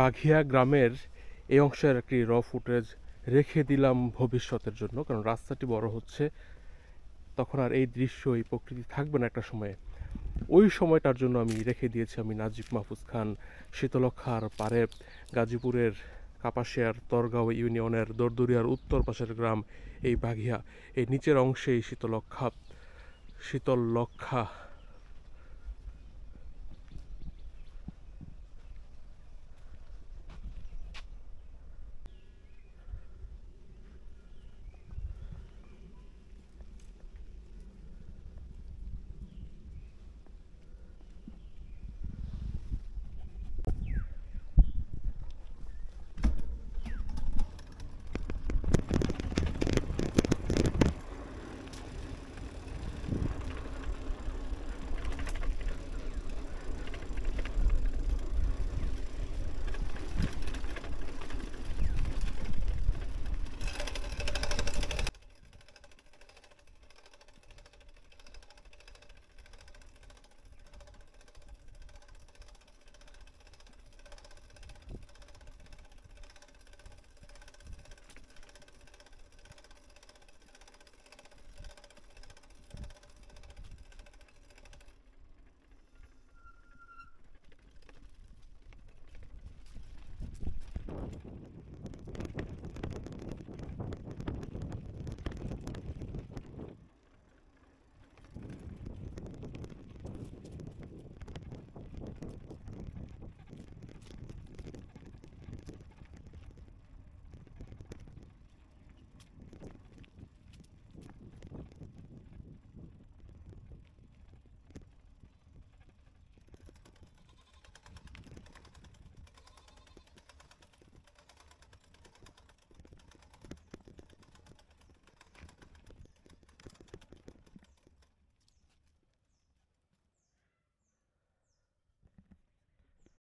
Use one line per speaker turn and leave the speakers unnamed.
বাঘিয়া গ্রামের এই অংশের একটি র ফুটেজ রেখে দিলাম ভবিষ্যতের জন্য কারণ রাস্তাটি বড় হচ্ছে তখন আর এই দৃশ্য এই প্রকৃতি থাকবে না একটা সময়ে ওই সময়টার জন্য আমি রেখে দিয়েছি আমি নাজিব মাহফুজ খান শীতলক্ষার পারে গাজীপুরের কাপাসিয়ার তরগাঁও ইউনিয়নের দরদুরিয়ার উত্তর পাশের গ্রাম এই বাঘিয়া এই নিচের অংশে এই শীতলক্ষা শীতল লক্ষা